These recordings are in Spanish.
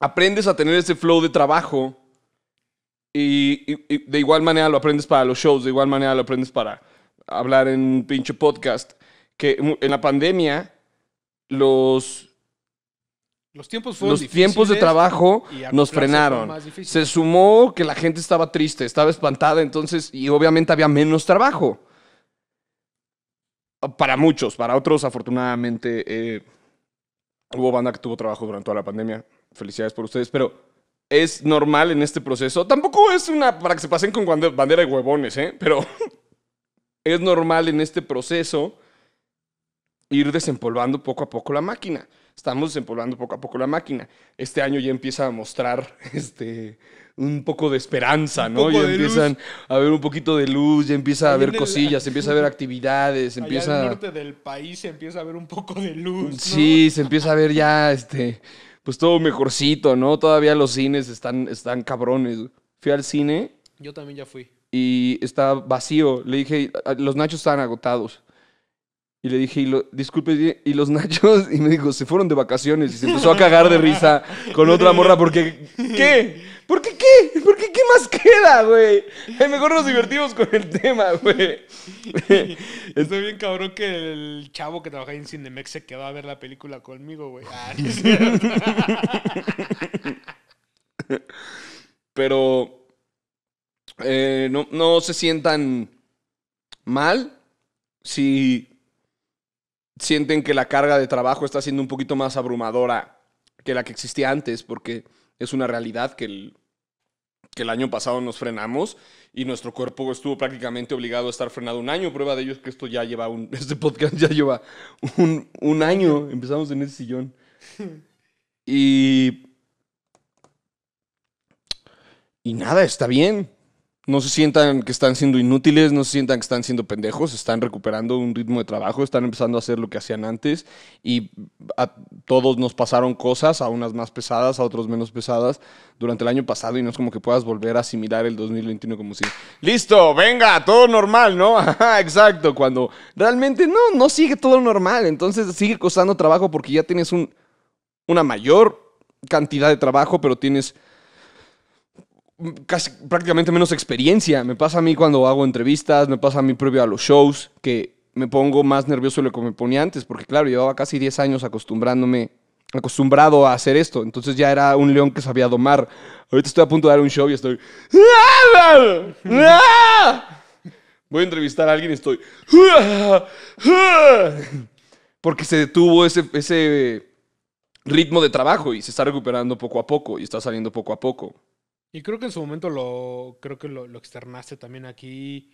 aprendes a tener ese flow de trabajo y, de igual manera lo aprendes para los shows, de igual manera lo aprendes para hablar en un pinche podcast. Que en la pandemia, los. Los tiempos Los tiempos de trabajo nos frenaron. Se sumó que la gente estaba triste, estaba espantada, entonces, y obviamente había menos trabajo. Para muchos, para otros, afortunadamente, eh, hubo banda que tuvo trabajo durante toda la pandemia felicidades por ustedes, pero es normal en este proceso. Tampoco es una para que se pasen con bandera de huevones, ¿eh? Pero es normal en este proceso ir desempolvando poco a poco la máquina. Estamos desempolvando poco a poco la máquina. Este año ya empieza a mostrar este, un poco de esperanza, ¿no? Ya empiezan a ver un poquito de luz, ya empieza a ver cosillas, empieza a ver actividades, empieza... En el norte del país se empieza a ver un poco de luz. ¿no? Sí, se empieza a ver ya este, pues todo mejorcito, ¿no? Todavía los cines están, están cabrones. Fui al cine. Yo también ya fui. Y estaba vacío. Le dije, los nachos estaban agotados. Y le dije, disculpe, ¿y los nachos? Y me dijo, se fueron de vacaciones. Y se empezó a cagar de risa con otra morra porque, ¿qué? ¿Por qué qué? ¿Por qué qué más queda, güey? Mejor nos divertimos con el tema, güey. Estoy bien cabrón que el chavo que trabajaba en Cinemex se quedó a ver la película conmigo, güey. Ah, Pero eh, no, no se sientan mal si sienten que la carga de trabajo está siendo un poquito más abrumadora que la que existía antes, porque es una realidad que el, año pasado nos frenamos y nuestro cuerpo estuvo prácticamente obligado a estar frenado un año. Prueba de ello es que esto ya lleva un, este podcast ya lleva un, año. Empezamos en ese sillón. Y... Y nada, está bien no se sientan que están siendo inútiles, no se sientan que están siendo pendejos, están recuperando un ritmo de trabajo, están empezando a hacer lo que hacían antes y a todos nos pasaron cosas, a unas más pesadas, a otros menos pesadas, durante el año pasado y no es como que puedas volver a asimilar el 2021 como si, listo, venga, todo normal, ¿no? exacto, cuando realmente no, no sigue todo normal, entonces sigue costando trabajo porque ya tienes un, una mayor cantidad de trabajo, pero tienes prácticamente menos experiencia. Me pasa a mí cuando hago entrevistas, me pasa a mí previo a los shows, que me pongo más nervioso de lo que me ponía antes, porque claro, llevaba casi 10 años acostumbrándome, acostumbrado a hacer esto, entonces ya era un león que sabía domar. Ahorita estoy a punto de dar un show y estoy... Voy a entrevistar a alguien y estoy... Porque se detuvo ese, ese ritmo de trabajo y se está recuperando poco a poco y está saliendo poco a poco. Y creo que en su momento lo, creo que lo, externaste también aquí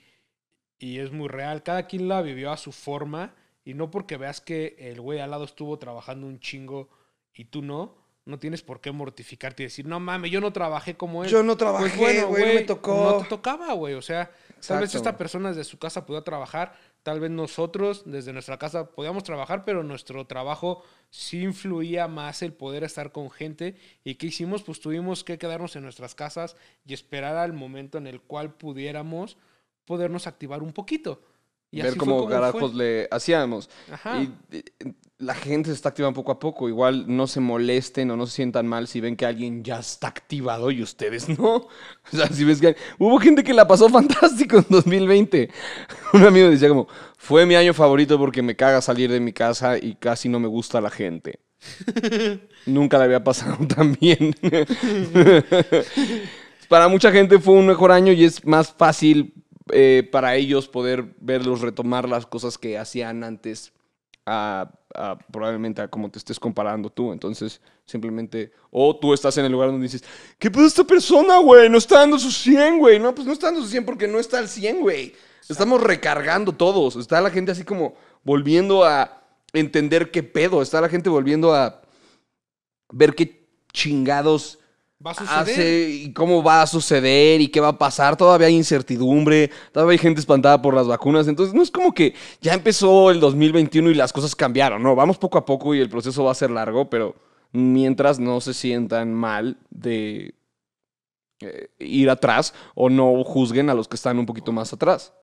y es muy real. Cada quien la vivió a su forma y no porque veas que el güey al lado estuvo trabajando un chingo y tú no, no tienes por qué mortificarte y decir, no mames, yo no trabajé como él. Yo no trabajé, pues güey, no me tocó. No te tocaba, güey. O sea, tal vez esta persona desde su casa pudo trabajar, tal vez nosotros desde nuestra casa podíamos trabajar, pero nuestro trabajo sí influía más el poder estar con gente. ¿Y qué hicimos? Pues tuvimos que quedarnos en nuestras casas y esperar al momento en el cual pudiéramos podernos activar un poquito. Y ver cómo, carajos le hacíamos. Ajá. Y, eh, la gente se está activando poco a poco. Igual no se molesten o no se sientan mal si ven que alguien ya está activado y ustedes no. O sea, si ves que hubo gente que la pasó fantástico en 2020. Un amigo decía como, fue mi año favorito porque me caga salir de mi casa y casi no me gusta la gente. Nunca la había pasado tan bien. Para mucha gente fue un mejor año y es más fácil eh, para ellos poder verlos retomar las cosas que hacían antes, probablemente a como te estés comparando tú. Entonces, simplemente, o tú estás en el lugar donde dices, ¿qué pedo esta persona, güey? No está dando su 100, güey. No, pues no está dando su 100 porque no está al 100, güey. Estamos recargando todos. Está la gente así como volviendo a entender qué pedo. Está la gente volviendo a ver qué chingados va a ah, suceder. y cómo va a suceder y qué va a pasar. Todavía hay incertidumbre, todavía hay gente espantada por las vacunas. Entonces, no es como que ya empezó el 2021 y las cosas cambiaron. No, vamos poco a poco y el proceso va a ser largo, pero mientras no se sientan mal de eh, ir atrás o no juzguen a los que están un poquito más atrás.